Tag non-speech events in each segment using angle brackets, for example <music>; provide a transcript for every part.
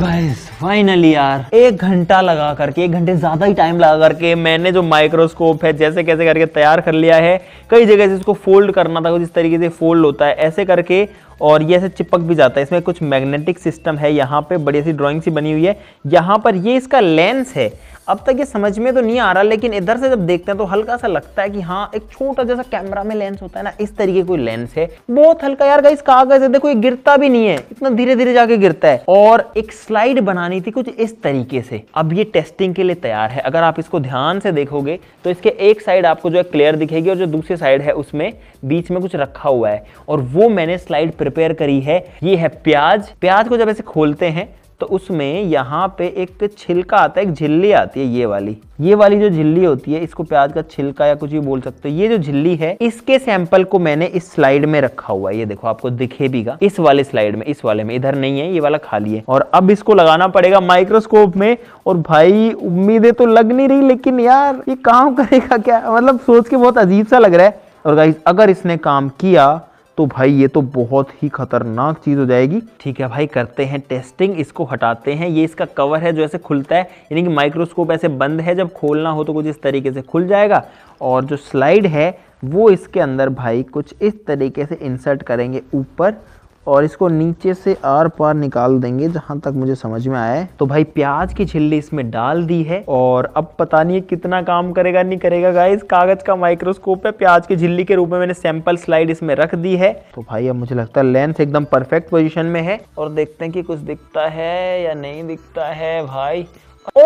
guys तो finally यार एक घंटा लगा करके एक घंटे ज्यादा ही टाइम लगा करके मैंने जो माइक्रोस्कोप है जैसे कैसे करके तैयार कर लिया है कई जगह से इसको फोल्ड करना था जिस तरीके से फोल्ड होता है ऐसे करके और ये ऐसे चिपक भी जाता है इसमें कुछ मैग्नेटिक सिस्टम है यहाँ पे बड़ी ऐसी ड्राइंग सी बनी हुई है यहाँ पर ये इसका लेंस है अब तक ये समझ में तो नहीं आ रहा लेकिन इधर से जब देखते हैं तो हल्का सा लगता है कि हाँ एक छोटा जैसा कैमरा में लेंस होता है ना इस तरीके कोई लेंस है बहुत हल्का यार गाइस कागज है देखो ये गिरता भी नहीं है इतना धीरे धीरे जाके गिरता है और एक स्लाइड बनानी थी कुछ इस तरीके से अब ये टेस्टिंग के लिए तैयार है अगर आप इसको ध्यान से देखोगे तो इसके एक साइड आपको जो है क्लियर दिखेगी और जो दूसरी साइड है उसमें बीच में कुछ रखा हुआ है और वो मैंने स्लाइड प्रिपेयर करी है ये है प्याज प्याज को जब ऐसे खोलते हैं तो उसमें यहाँ पे एक छिलका आता है एक झिल्ली आती है ये वाली ये वाली जो झिल्ली होती है इसको प्याज का छिलका या कुछ भी बोल सकते हो ये जो झिल्ली है इसके सैंपल को मैंने इस स्लाइड में रखा हुआ है ये देखो आपको दिखे भी का इस वाले स्लाइड में इस वाले में इधर नहीं है ये वाला खाली है और अब इसको लगाना पड़ेगा माइक्रोस्कोप में और भाई उम्मीदें तो लग नहीं रही लेकिन यार ये काम करेगा क्या मतलब सोच के बहुत अजीब सा लग रहा है और अगर इसने काम किया तो भाई ये तो बहुत ही खतरनाक चीज़ हो जाएगी ठीक है भाई करते हैं टेस्टिंग इसको हटाते हैं ये इसका कवर है जो ऐसे खुलता है यानी कि माइक्रोस्कोप ऐसे बंद है जब खोलना हो तो कुछ इस तरीके से खुल जाएगा और जो स्लाइड है वो इसके अंदर भाई कुछ इस तरीके से इंसर्ट करेंगे ऊपर और इसको नीचे से आर पार निकाल देंगे जहां तक मुझे समझ में आया तो भाई प्याज की छिल्ली इसमें डाल दी है और अब पता नहीं कितना काम करेगा नहीं करेगा गाइस कागज का माइक्रोस्कोप है प्याज की झिल्ली के रूप में मैंने सैंपल स्लाइड इसमें रख दी है तो भाई अब मुझे लगता है लेंस एकदम परफेक्ट पोजिशन में है और देखते हैं कि कुछ दिखता है या नहीं दिखता है भाई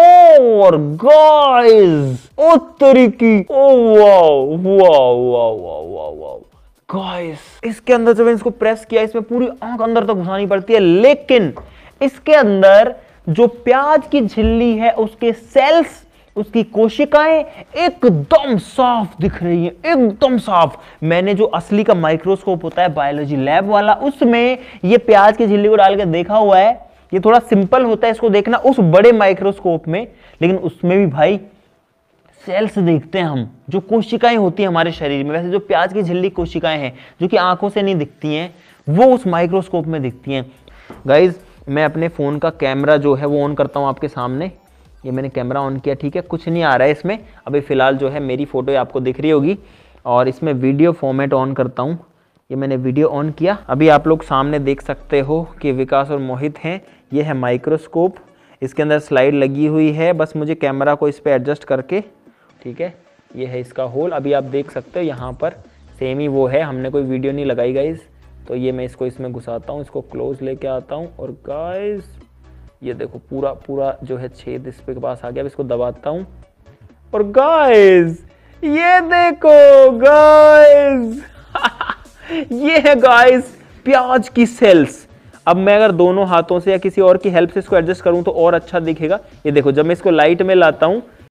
और गाइस ओ तरीकी oh wow wow wow wow wow guys इसके अंदर जब इसको प्रेस किया इसमें पूरी आंख अंदर तक घुसानी पड़ती है लेकिन इसके अंदर जो प्याज की झिल्ली है उसके सेल्स उसकी कोशिकाएं एकदम साफ दिख रही हैं एकदम साफ मैंने जो असली का माइक्रोस्कोप होता है बायोलॉजी लैब वाला उसमें ये प्याज की झिल्ली को डाल के देखा हुआ है ये थोड़ा सिंपल होता है इसको देखना उस बड़े माइक्रोस्कोप में लेकिन उसमें भी भाई सेल्स देखते हैं हम जो कोशिकाएं होती हैं हमारे शरीर में वैसे जो प्याज की झिल्ली कोशिकाएं हैं जो कि आंखों से नहीं दिखती हैं वो उस माइक्रोस्कोप में दिखती हैं गाइज़ मैं अपने फ़ोन का कैमरा जो है वो ऑन करता हूँ आपके सामने ये मैंने कैमरा ऑन किया ठीक है कुछ नहीं आ रहा है इसमें अभी फ़िलहाल जो है मेरी फ़ोटो आपको दिख रही होगी और इसमें वीडियो फॉर्मेट ऑन करता हूँ ये मैंने वीडियो ऑन किया अभी आप लोग सामने देख सकते हो कि विकास और मोहित हैं ये है माइक्रोस्कोप इसके अंदर स्लाइड लगी हुई है बस मुझे कैमरा को इस पर एडजस्ट करके ठीक है ये है इसका होल अभी आप देख सकते हो यहाँ पर सेम ही वो है हमने कोई वीडियो नहीं लगाई गाइज तो ये मैं इसको इसमें घुसाता हूँ इसको क्लोज लेके आता हूँ और गाइज ये देखो पूरा पूरा जो है छेद इस पे के पास आ गया अब इसको दबाता हूँ और गाइज ये देखो गाइज <laughs> ये है गाइज प्याज की सेल्स अब मैं अगर दोनों हाथों से या किसी और की हेल्प से इसको एडजस्ट करूं तो और अच्छा दिखेगा ये देखो जब मैं इसको लाइट में लाता हूं